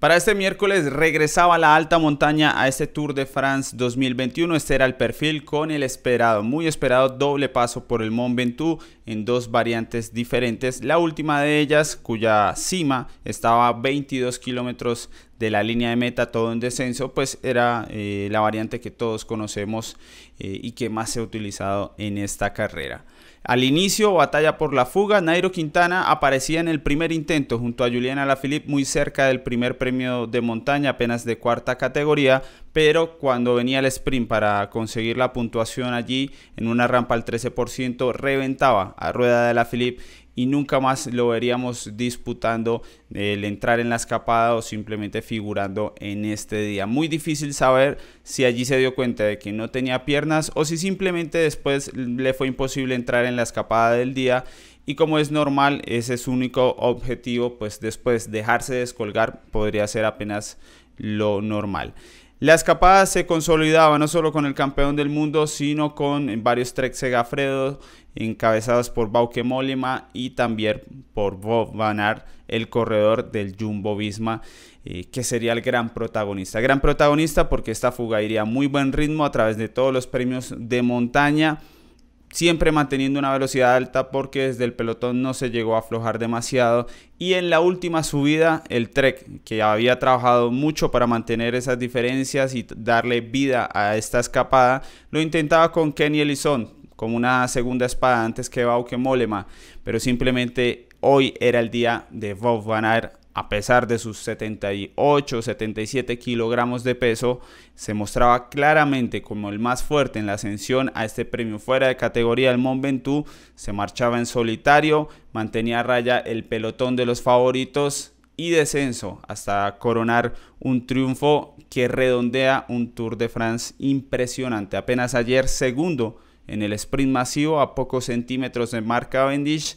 Para este miércoles regresaba la alta montaña a este Tour de France 2021. Este era el perfil con el esperado, muy esperado doble paso por el Mont Ventoux en dos variantes diferentes. La última de ellas, cuya cima estaba a 22 kilómetros de la línea de meta, todo en descenso, pues era eh, la variante que todos conocemos eh, y que más se ha utilizado en esta carrera. Al inicio, batalla por la fuga, Nairo Quintana aparecía en el primer intento junto a Juliana Lafilip muy cerca del primer premio de montaña, apenas de cuarta categoría, pero cuando venía el sprint para conseguir la puntuación allí en una rampa al 13% reventaba a rueda de la Philip y nunca más lo veríamos disputando el entrar en la escapada o simplemente figurando en este día. Muy difícil saber si allí se dio cuenta de que no tenía piernas o si simplemente después le fue imposible entrar en la escapada del día y como es normal, ese es su único objetivo, pues después dejarse descolgar podría ser apenas lo normal. La escapada se consolidaba no solo con el campeón del mundo, sino con varios Trek Segafredo encabezados por Bauke Mollema y también por Bob Van el corredor del Jumbo Visma, eh, que sería el gran protagonista. Gran protagonista porque esta fuga iría a muy buen ritmo a través de todos los premios de montaña siempre manteniendo una velocidad alta porque desde el pelotón no se llegó a aflojar demasiado. Y en la última subida, el Trek, que había trabajado mucho para mantener esas diferencias y darle vida a esta escapada, lo intentaba con Kenny Ellison como una segunda espada antes que Bauke Molema, pero simplemente hoy era el día de Bob Van Aert a pesar de sus 78, 77 kilogramos de peso, se mostraba claramente como el más fuerte en la ascensión a este premio fuera de categoría del Mont Ventoux, se marchaba en solitario, mantenía a raya el pelotón de los favoritos y descenso hasta coronar un triunfo que redondea un Tour de France impresionante. Apenas ayer segundo en el sprint masivo a pocos centímetros de Mark Cavendish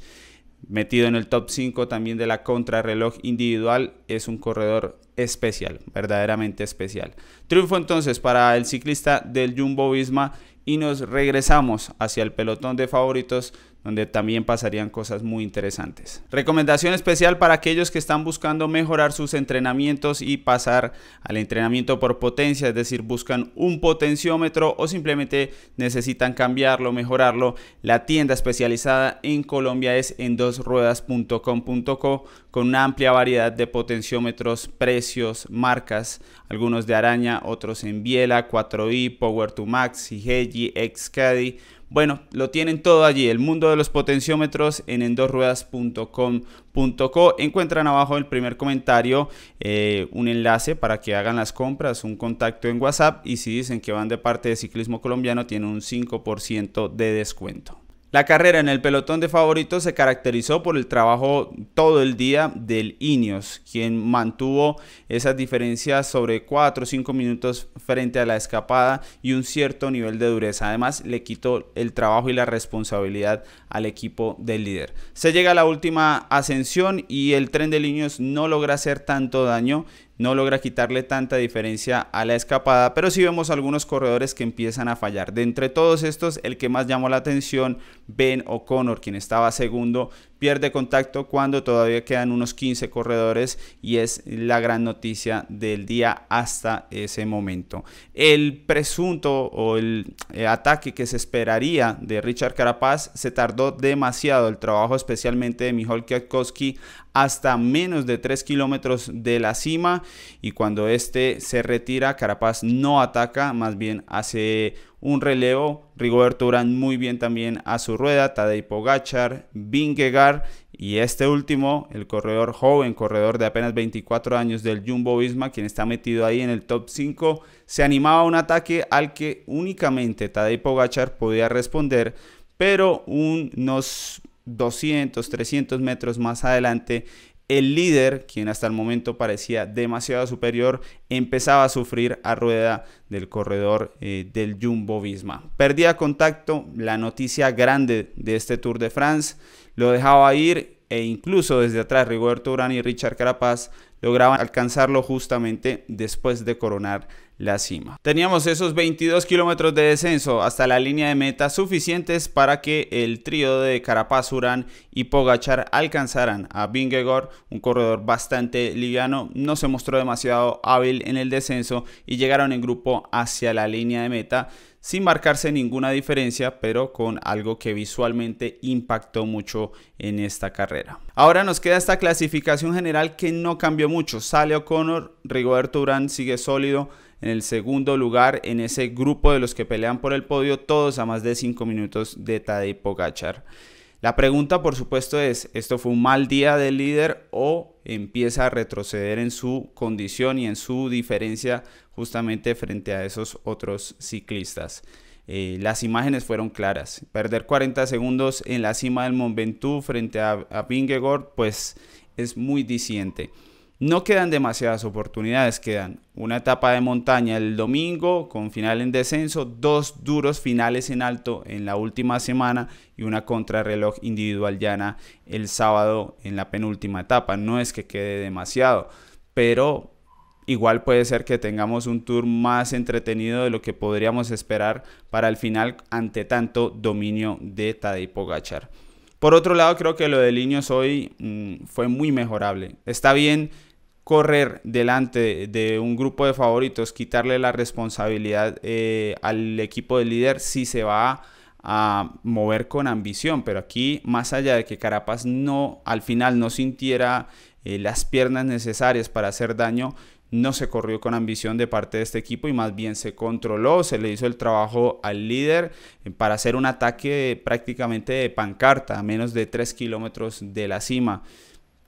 Metido en el top 5 también de la contrarreloj individual, es un corredor especial, verdaderamente especial. Triunfo entonces para el ciclista del Jumbo Visma y nos regresamos hacia el pelotón de favoritos donde también pasarían cosas muy interesantes. Recomendación especial para aquellos que están buscando mejorar sus entrenamientos y pasar al entrenamiento por potencia, es decir, buscan un potenciómetro o simplemente necesitan cambiarlo, mejorarlo. La tienda especializada en Colombia es en dosruedas.com.co con una amplia variedad de potenciómetros, precios, marcas, algunos de araña, otros en biela, 4i, Power to Max, Higeji, Xcaddy, bueno, lo tienen todo allí, el mundo de los potenciómetros en endorruedas.com.co. Encuentran abajo el primer comentario eh, un enlace para que hagan las compras, un contacto en WhatsApp y si dicen que van de parte de Ciclismo Colombiano tienen un 5% de descuento. La carrera en el pelotón de favoritos se caracterizó por el trabajo todo el día del Ineos, quien mantuvo esas diferencias sobre 4 o 5 minutos frente a la escapada y un cierto nivel de dureza. Además, le quitó el trabajo y la responsabilidad al equipo del líder. Se llega a la última ascensión y el tren del Ineos no logra hacer tanto daño no logra quitarle tanta diferencia a la escapada, pero sí vemos algunos corredores que empiezan a fallar. De entre todos estos, el que más llamó la atención, Ben O'Connor, quien estaba segundo, pierde contacto cuando todavía quedan unos 15 corredores y es la gran noticia del día hasta ese momento. El presunto o el eh, ataque que se esperaría de Richard Carapaz se tardó demasiado el trabajo especialmente de Mijol Kwiatkowski hasta menos de 3 kilómetros de la cima y cuando este se retira, Carapaz no ataca, más bien hace un relevo. Rigoberto Urán muy bien también a su rueda, Tadej Pogachar, Vingegaard y este último, el corredor joven, corredor de apenas 24 años del Jumbo Visma, quien está metido ahí en el top 5, se animaba a un ataque al que únicamente Tadej Pogachar podía responder, pero unos 200, 300 metros más adelante, el líder, quien hasta el momento parecía demasiado superior, empezaba a sufrir a rueda del corredor eh, del Jumbo Visma. Perdía contacto, la noticia grande de este Tour de France, lo dejaba ir e incluso desde atrás Rigoberto Urán y Richard Carapaz lograban alcanzarlo justamente después de coronar la cima. Teníamos esos 22 kilómetros de descenso hasta la línea de meta suficientes para que el trío de Carapaz, Urán y Pogachar alcanzaran a Bingegor, un corredor bastante liviano, no se mostró demasiado hábil en el descenso y llegaron en grupo hacia la línea de meta sin marcarse ninguna diferencia, pero con algo que visualmente impactó mucho en esta carrera. Ahora nos queda esta clasificación general que no cambió mucho. Sale O'Connor, Rigoberto Urán sigue sólido en el segundo lugar en ese grupo de los que pelean por el podio, todos a más de 5 minutos de Tadej Pogachar. La pregunta, por supuesto, es, ¿esto fue un mal día del líder o empieza a retroceder en su condición y en su diferencia justamente frente a esos otros ciclistas. Eh, las imágenes fueron claras. Perder 40 segundos en la cima del Mont Ventoux frente a, a pues es muy disidente. No quedan demasiadas oportunidades, quedan una etapa de montaña el domingo con final en descenso, dos duros finales en alto en la última semana y una contrarreloj individual llana el sábado en la penúltima etapa. No es que quede demasiado, pero igual puede ser que tengamos un tour más entretenido de lo que podríamos esperar para el final ante tanto dominio de Tadej Gachar. Por otro lado, creo que lo de niños hoy mm, fue muy mejorable. Está bien correr delante de un grupo de favoritos, quitarle la responsabilidad eh, al equipo del líder si se va a mover con ambición, pero aquí más allá de que Carapaz no al final no sintiera eh, las piernas necesarias para hacer daño, no se corrió con ambición de parte de este equipo y más bien se controló, se le hizo el trabajo al líder eh, para hacer un ataque prácticamente de pancarta a menos de 3 kilómetros de la cima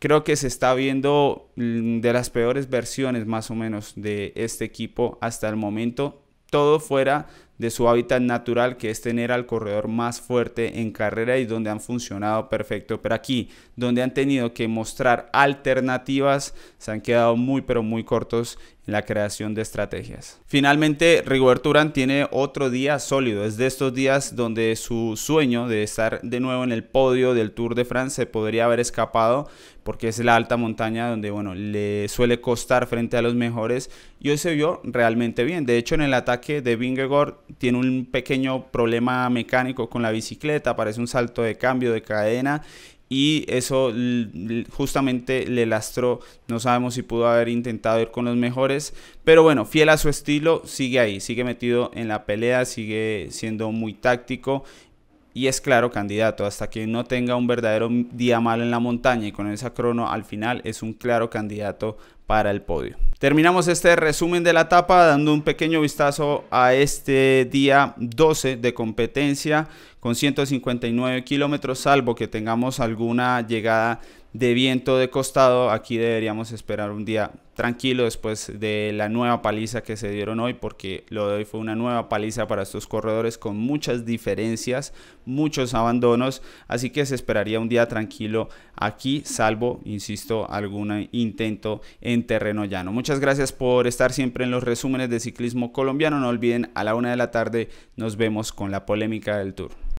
creo que se está viendo mm, de las peores versiones más o menos de este equipo hasta el momento. Todo fuera de su hábitat natural, que es tener al corredor más fuerte en carrera y donde han funcionado perfecto. Pero aquí, donde han tenido que mostrar alternativas, se han quedado muy, pero muy cortos en la creación de estrategias. Finalmente, Rigoberto Urán tiene otro día sólido. Es de estos días donde su sueño de estar de nuevo en el podio del Tour de France se podría haber escapado porque es la alta montaña donde, bueno, le suele costar frente a los mejores y hoy se vio realmente bien. De hecho, en el ataque de Vingegaard tiene un pequeño problema mecánico con la bicicleta, Parece un salto de cambio de cadena y eso justamente le lastró. No sabemos si pudo haber intentado ir con los mejores, pero bueno, fiel a su estilo, sigue ahí, sigue metido en la pelea, sigue siendo muy táctico. Y es claro, candidato, hasta que no tenga un verdadero día mal en la montaña y con esa crono al final es un claro candidato para el podio. Terminamos este resumen de la etapa dando un pequeño vistazo a este día 12 de competencia con 159 kilómetros, salvo que tengamos alguna llegada de viento de costado. Aquí deberíamos esperar un día tranquilo después de la nueva paliza que se dieron hoy, porque lo de hoy fue una nueva paliza para estos corredores con muchas diferencias, muchos abandonos, así que se esperaría un día tranquilo aquí, salvo, insisto, algún intento en terreno llano. Muchas gracias por estar siempre en los resúmenes de ciclismo colombiano. No olviden, a la una de la tarde nos vemos con la polémica del Tour.